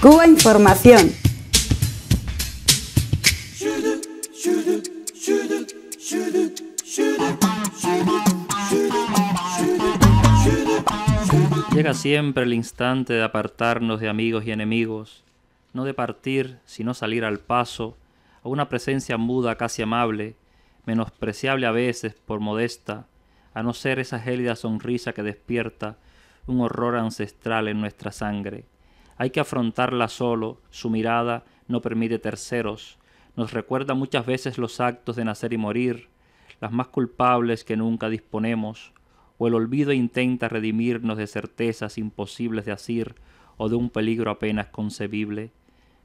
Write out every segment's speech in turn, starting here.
Cuba Información. Llega siempre el instante de apartarnos de amigos y enemigos, no de partir, sino salir al paso, a una presencia muda casi amable, menospreciable a veces por modesta, a no ser esa gélida sonrisa que despierta un horror ancestral en nuestra sangre. Hay que afrontarla solo, su mirada no permite terceros, nos recuerda muchas veces los actos de nacer y morir, las más culpables que nunca disponemos, o el olvido intenta redimirnos de certezas imposibles de asir o de un peligro apenas concebible.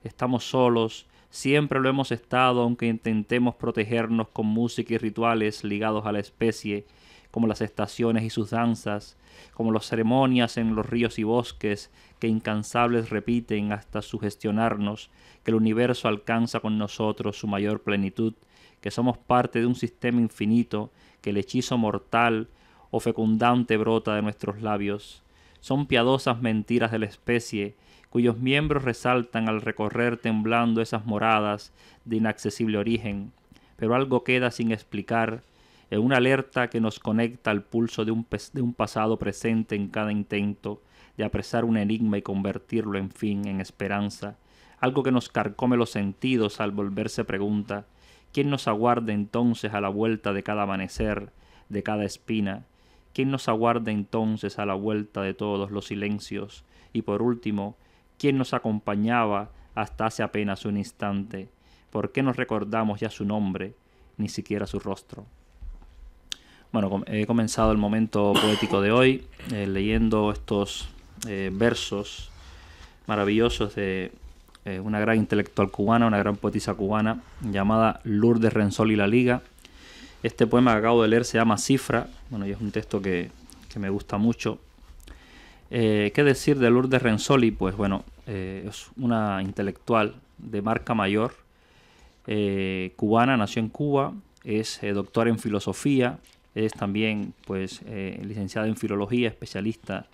Estamos solos, siempre lo hemos estado aunque intentemos protegernos con música y rituales ligados a la especie, como las estaciones y sus danzas, como las ceremonias en los ríos y bosques que incansables repiten hasta sugestionarnos que el universo alcanza con nosotros su mayor plenitud, que somos parte de un sistema infinito, que el hechizo mortal o fecundante brota de nuestros labios. Son piadosas mentiras de la especie, cuyos miembros resaltan al recorrer temblando esas moradas de inaccesible origen, pero algo queda sin explicar una alerta que nos conecta al pulso de un, de un pasado presente en cada intento de apresar un enigma y convertirlo en fin en esperanza, algo que nos carcome los sentidos al volverse pregunta, ¿quién nos aguarda entonces a la vuelta de cada amanecer, de cada espina? ¿Quién nos aguarda entonces a la vuelta de todos los silencios? Y por último, ¿quién nos acompañaba hasta hace apenas un instante? ¿Por qué nos recordamos ya su nombre, ni siquiera su rostro? Bueno, he comenzado el momento poético de hoy eh, leyendo estos eh, versos maravillosos de eh, una gran intelectual cubana, una gran poetisa cubana llamada Lourdes Rensol y la Liga. Este poema que acabo de leer se llama Cifra, bueno, y es un texto que, que me gusta mucho. ¿Qué decir de Lourdes Renzoli? Pues bueno, es una intelectual de marca mayor, cubana, nació en Cuba, es doctora en filosofía, es también pues eh, licenciada en filología, especialista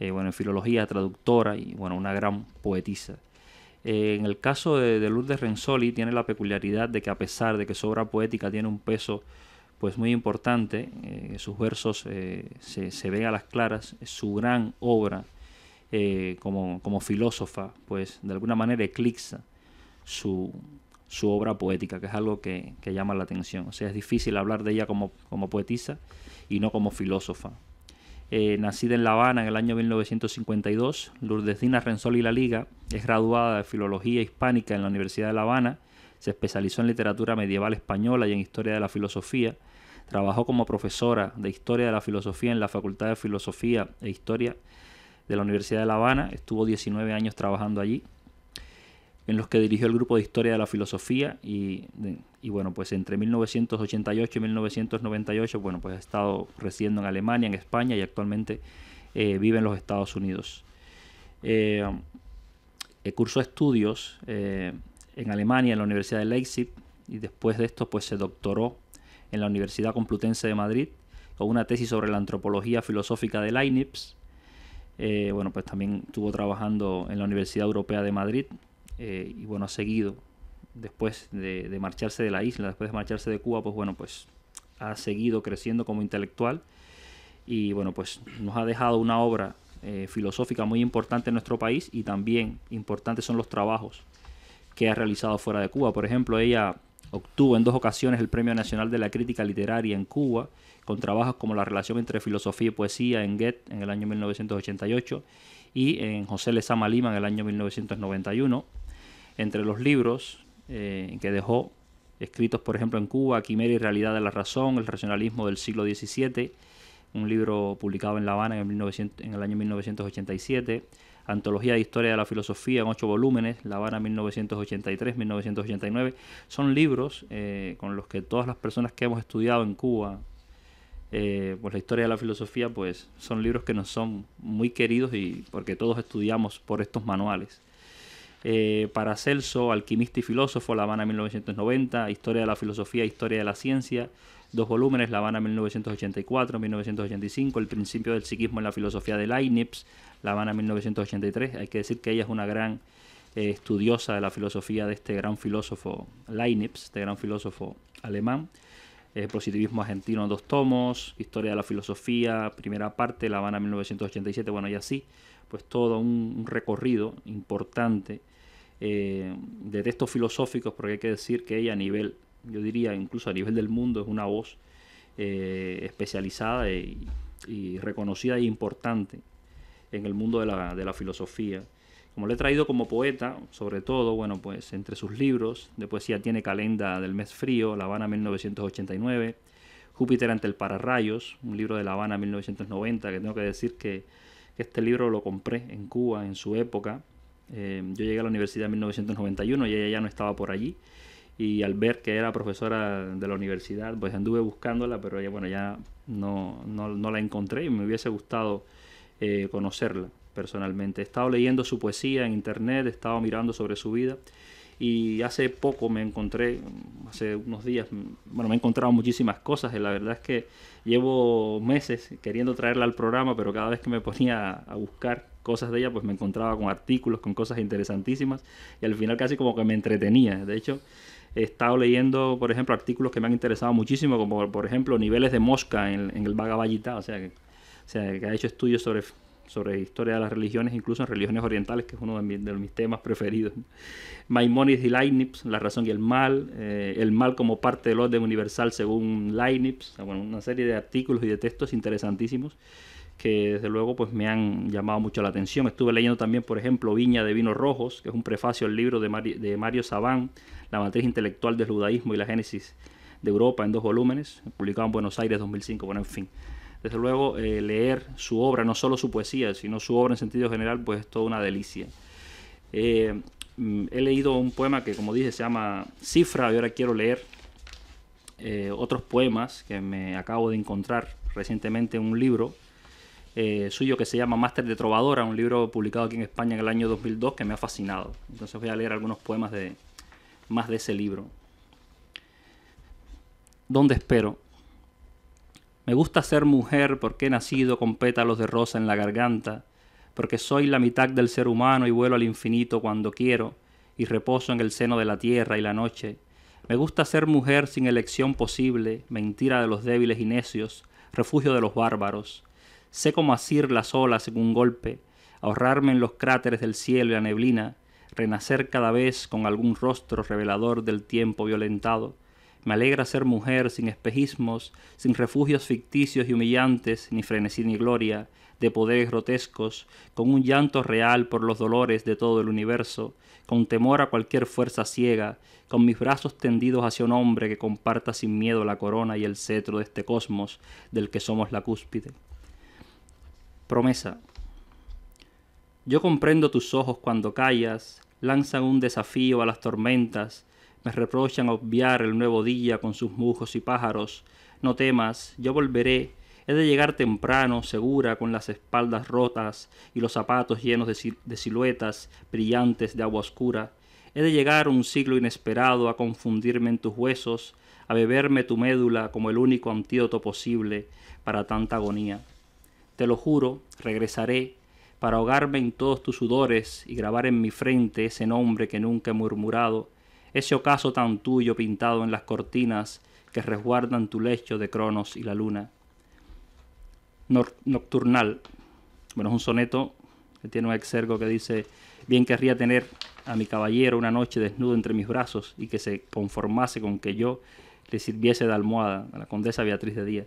eh, bueno, en filología, traductora y bueno, una gran poetisa. Eh, en el caso de, de, Lourdes Renzoli tiene la peculiaridad de que a pesar de que su obra poética tiene un peso pues muy importante, sus versos se, se, ven a las claras, su gran obra como, como filósofa pues de alguna manera eclipsa su, su obra poética, que es algo que, llama la atención. O sea, es difícil hablar de ella como, poetisa y no como filósofa. Eh, nacida en La Habana en el año 1952, Lourdesina y La Liga es graduada de Filología Hispánica en la Universidad de La Habana, se especializó en literatura medieval española y en historia de la filosofía, trabajó como profesora de historia de la filosofía en la Facultad de Filosofía e Historia de la Universidad de La Habana, estuvo 19 años trabajando allí, en los que dirigió el grupo de historia de la filosofía y, bueno, pues entre 1988 y 1998, bueno, pues ha estado residiendo en Alemania, en España y actualmente eh, vive en los Estados Unidos. Eh, eh, cursó estudios en Alemania, en la Universidad de Leipzig, y después de esto pues se doctoró en la Universidad Complutense de Madrid con una tesis sobre la antropología filosófica de Leibniz. bueno, pues también estuvo trabajando en la Universidad Europea de Madrid eh, y bueno, ha seguido después de, marcharse de la isla, después de marcharse de Cuba, pues bueno, pues ha seguido creciendo como intelectual y bueno, pues nos ha dejado una obra eh, filosófica muy importante en nuestro país y también importantes son los trabajos que ha realizado fuera de Cuba. Por ejemplo, ella obtuvo en dos ocasiones el Premio Nacional de la Crítica Literaria en Cuba, con trabajos como La relación entre filosofía y poesía en Goethe en el año 1988 y en José Lezama Lima en el año 1991 entre los libros eh, que dejó escritos, por ejemplo, en Cuba, Quimera y Realidad de la Razón, El Racionalismo del siglo XVII, un libro publicado en La Habana en el, 1900, en el año 1987, Antología de Historia de la Filosofía en ocho volúmenes, La Habana 1983-1989, son libros eh, con los que todas las personas que hemos estudiado en Cuba, eh, pues la historia de la filosofía, pues son libros que nos son muy queridos y porque todos estudiamos por estos manuales. Eh, para Celso, Alquimista y Filósofo, La Habana 1990, Historia de la Filosofía, Historia de la Ciencia, dos volúmenes, La Habana 1984-1985, El Principio del Psiquismo en la Filosofía de Leibniz, La Habana 1983. Hay que decir que ella es una gran eh, estudiosa de la filosofía de este gran filósofo Leibniz, este gran filósofo alemán eh, Positivismo Argentino, dos tomos, Historia de la Filosofía, primera parte, La Habana 1987, bueno, y así, pues todo un, recorrido importante eh, de textos filosóficos, porque hay que decir que ella a nivel, yo diría incluso a nivel del mundo, es una voz eh, especializada y, reconocida e importante en el mundo de la, de la filosofía. Como le he traído como poeta, sobre todo, bueno, pues entre sus libros de poesía tiene Calenda del mes frío, La Habana 1989, Júpiter ante el pararrayos, un libro de La Habana 1990, que tengo que decir que, este libro lo compré en Cuba en su época. Eh, yo llegué a la universidad en 1991 y ella ya no estaba por allí y al ver que era profesora de la universidad, pues anduve buscándola, pero ella bueno, ya no, la encontré y me hubiese gustado eh, conocerla personalmente. He estado leyendo su poesía en internet, he estado mirando sobre su vida y hace poco me encontré, hace unos días, bueno, me he encontrado muchísimas cosas y la verdad es que llevo meses queriendo traerla al programa, pero cada vez que me ponía a buscar cosas de ella, pues me encontraba con artículos, con cosas interesantísimas y al final casi como que me entretenía. De hecho, he estado leyendo, por ejemplo, artículos que me han interesado muchísimo, como por ejemplo niveles de mosca en, el Vagaballita, o sea, que ha hecho estudios sobre sobre historia de las religiones, incluso en religiones orientales, que es uno de, mis temas preferidos. Maimonides y Leibniz, la razón y el mal, eh, el mal como parte del orden universal según Leibniz, una serie de artículos y de textos interesantísimos que desde luego pues me han llamado mucho la atención. Estuve leyendo también, por ejemplo, Viña de Vinos Rojos, que es un prefacio al libro de, de Mario Sabán, La matriz intelectual del judaísmo y la génesis de Europa en dos volúmenes, publicado en Buenos Aires 2005. Bueno, en fin, desde luego eh, leer su obra, no solo su poesía, sino su obra en sentido general, pues es toda una delicia. Eh, mm, he leído un poema que, como dije, se llama Cifra, y ahora quiero leer eh, otros poemas que me acabo de encontrar recientemente en un libro suyo que se llama Máster de Trovadora, un libro publicado aquí en España en el año 2002 que me ha fascinado. Entonces voy a leer algunos poemas de más de ese libro. ¿Dónde espero? Me gusta ser mujer porque he nacido con pétalos de rosa en la garganta, porque soy la mitad del ser humano y vuelo al infinito cuando quiero, y reposo en el seno de la tierra y la noche. Me gusta ser mujer sin elección posible, mentira de los débiles y necios, refugio de los bárbaros. Sé cómo asir las olas en un golpe, ahorrarme en los cráteres del cielo y la neblina, renacer cada vez con algún rostro revelador del tiempo violentado me alegra ser mujer sin espejismos, sin refugios ficticios y humillantes, ni frenesí ni gloria, de poderes grotescos, con un llanto real por los dolores de todo el universo, con temor a cualquier fuerza ciega, con mis brazos tendidos hacia un hombre que comparta sin miedo la corona y el cetro de este cosmos del que somos la cúspide. Promesa. Yo comprendo tus ojos cuando callas, lanzan un desafío a las tormentas, me reprochan obviar el nuevo día con sus mujos y pájaros. No temas, yo volveré. He de llegar temprano, segura, con las espaldas rotas y los zapatos llenos de, de siluetas brillantes de agua oscura. He de llegar un siglo inesperado a confundirme en tus huesos, a beberme tu médula como el único antídoto posible para tanta agonía. Te lo juro, regresaré para ahogarme en todos tus sudores y grabar en mi frente ese nombre que nunca he murmurado ese ocaso tan tuyo pintado en las cortinas que resguardan tu lecho de Cronos y la luna. nocturnal. Bueno, es un soneto que tiene un exergo que dice, bien querría tener a mi caballero una noche desnudo entre mis brazos y que se conformase con que yo le sirviese de almohada a la condesa Beatriz de Díaz.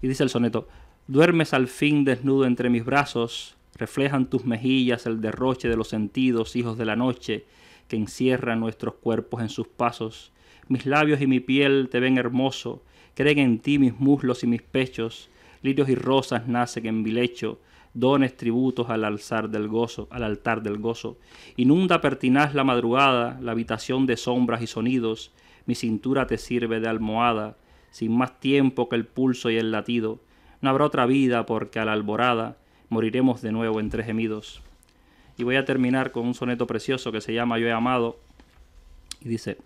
Y dice el soneto, duermes al fin desnudo entre mis brazos, reflejan tus mejillas el derroche de los sentidos, hijos de la noche, que encierra nuestros cuerpos en sus pasos. Mis labios y mi piel te ven hermoso, creen en ti mis muslos y mis pechos, lirios y rosas nacen en mi lecho, dones tributos al alzar del gozo, al altar del gozo. Inunda pertinaz la madrugada, la habitación de sombras y sonidos, mi cintura te sirve de almohada, sin más tiempo que el pulso y el latido. No habrá otra vida porque a la alborada moriremos de nuevo entre gemidos. Y voy a terminar con un soneto precioso que se llama Yo he amado. Y dice,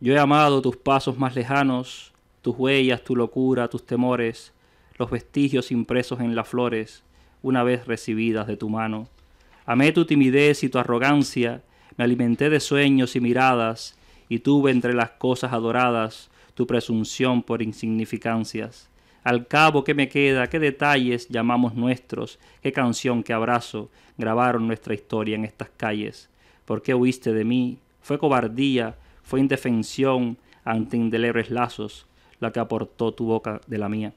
yo he amado tus pasos más lejanos, tus huellas, tu locura, tus temores, los vestigios impresos en las flores, una vez recibidas de tu mano. Amé tu timidez y tu arrogancia, me alimenté de sueños y miradas, y tuve entre las cosas adoradas tu presunción por insignificancias. Al cabo, ¿qué me queda? ¿Qué detalles llamamos nuestros? ¿Qué canción, qué abrazo grabaron nuestra historia en estas calles? ¿Por qué huiste de mí? Fue cobardía, fue indefensión ante indelebles lazos la que aportó tu boca de la mía.